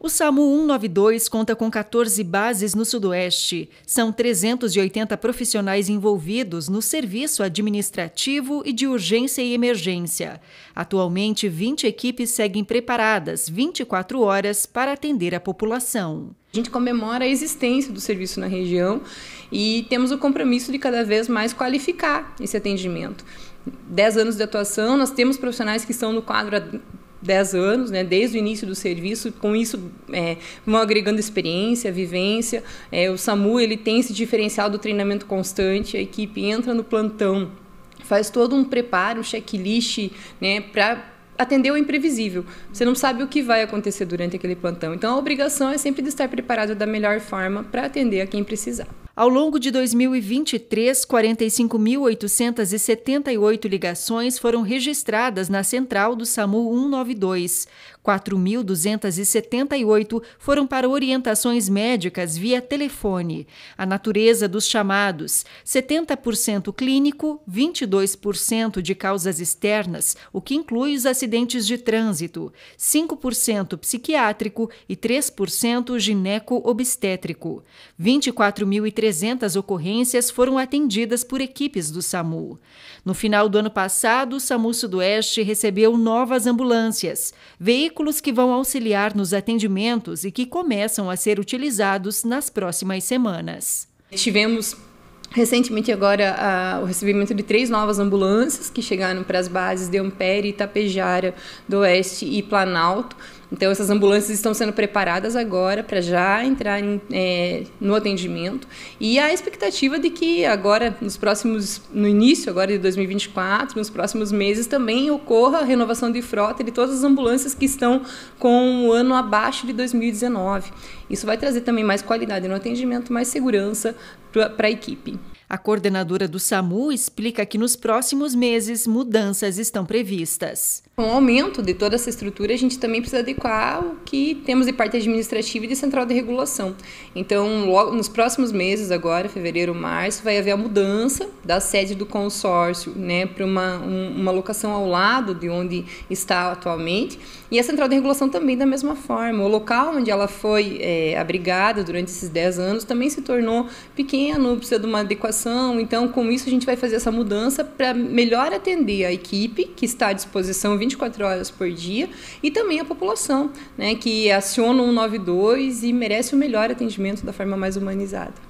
O SAMU 192 conta com 14 bases no Sudoeste. São 380 profissionais envolvidos no serviço administrativo e de urgência e emergência. Atualmente, 20 equipes seguem preparadas 24 horas para atender a população. A gente comemora a existência do serviço na região e temos o compromisso de cada vez mais qualificar esse atendimento. Dez anos de atuação, nós temos profissionais que estão no quadro há 10 anos, né, desde o início do serviço, com isso é, vão agregando experiência, vivência. É, o SAMU ele tem esse diferencial do treinamento constante, a equipe entra no plantão, faz todo um preparo, um checklist né, para atender o imprevisível. Você não sabe o que vai acontecer durante aquele plantão. Então a obrigação é sempre de estar preparado da melhor forma para atender a quem precisar. Ao longo de 2023, 45.878 ligações foram registradas na central do SAMU 192. 4.278 foram para orientações médicas via telefone. A natureza dos chamados: 70% clínico, 22% de causas externas, o que inclui os acidentes de trânsito, 5% psiquiátrico e 3% gineco-obstétrico. 24.300 300 ocorrências foram atendidas por equipes do SAMU. No final do ano passado, o SAMU Sudoeste recebeu novas ambulâncias, veículos que vão auxiliar nos atendimentos e que começam a ser utilizados nas próximas semanas. Tivemos Recentemente, agora, a, o recebimento de três novas ambulâncias que chegaram para as bases de Ampere, Itapejara, do Oeste e Planalto. Então, essas ambulâncias estão sendo preparadas agora para já entrar em, é, no atendimento e a expectativa de que agora, nos próximos, no início agora de 2024, nos próximos meses também ocorra a renovação de frota de todas as ambulâncias que estão com o um ano abaixo de 2019. Isso vai trazer também mais qualidade no atendimento, mais segurança para a equipe. A coordenadora do SAMU explica que nos próximos meses mudanças estão previstas. Com o aumento de toda essa estrutura, a gente também precisa adequar o que temos de parte administrativa e de central de regulação. Então, logo nos próximos meses, agora, fevereiro, março, vai haver a mudança da sede do consórcio né, para uma, um, uma locação ao lado de onde está atualmente. E a central de regulação também da mesma forma. O local onde ela foi é, abrigada durante esses 10 anos também se tornou pequeno, precisa de uma adequação então, com isso, a gente vai fazer essa mudança para melhor atender a equipe, que está à disposição 24 horas por dia, e também a população, né, que aciona o 192 e merece o melhor atendimento da forma mais humanizada.